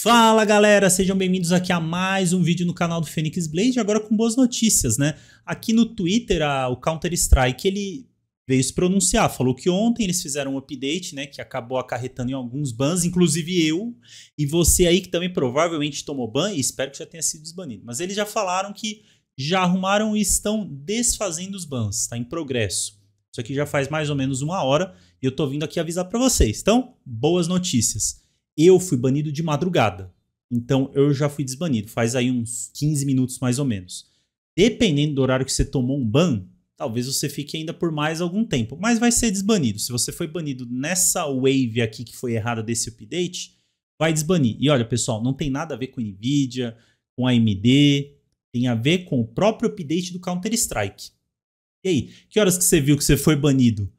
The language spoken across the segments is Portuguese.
Fala galera, sejam bem-vindos aqui a mais um vídeo no canal do Phoenix Blade, agora com boas notícias, né? Aqui no Twitter, a, o Counter-Strike, ele veio se pronunciar, falou que ontem eles fizeram um update, né, que acabou acarretando em alguns bans, inclusive eu, e você aí que também provavelmente tomou ban, e espero que já tenha sido desbanido. Mas eles já falaram que já arrumaram e estão desfazendo os bans, está em progresso. Isso aqui já faz mais ou menos uma hora, e eu tô vindo aqui avisar para vocês. Então, boas notícias. Eu fui banido de madrugada. Então eu já fui desbanido. Faz aí uns 15 minutos mais ou menos. Dependendo do horário que você tomou um ban, talvez você fique ainda por mais algum tempo, mas vai ser desbanido. Se você foi banido nessa wave aqui que foi errada desse update, vai desbanir. E olha, pessoal, não tem nada a ver com Nvidia, com AMD, tem a ver com o próprio update do Counter Strike. E aí, que horas que você viu que você foi banido?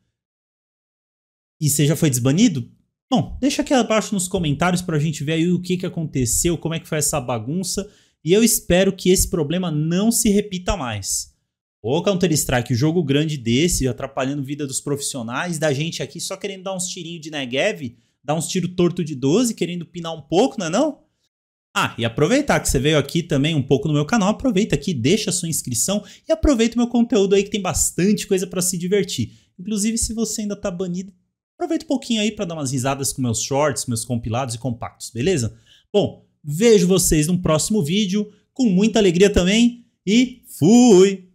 E você já foi desbanido? Bom, deixa aqui abaixo nos comentários para a gente ver aí o que, que aconteceu, como é que foi essa bagunça. E eu espero que esse problema não se repita mais. Ô Counter-Strike, jogo grande desse, atrapalhando a vida dos profissionais, da gente aqui só querendo dar uns tirinhos de Negev, dar uns tiros torto de 12, querendo pinar um pouco, não é não? Ah, e aproveitar que você veio aqui também um pouco no meu canal, aproveita aqui, deixa a sua inscrição e aproveita o meu conteúdo aí que tem bastante coisa para se divertir. Inclusive, se você ainda tá banido, Aproveita um pouquinho aí para dar umas risadas com meus shorts, meus compilados e compactos, beleza? Bom, vejo vocês no próximo vídeo, com muita alegria também e fui!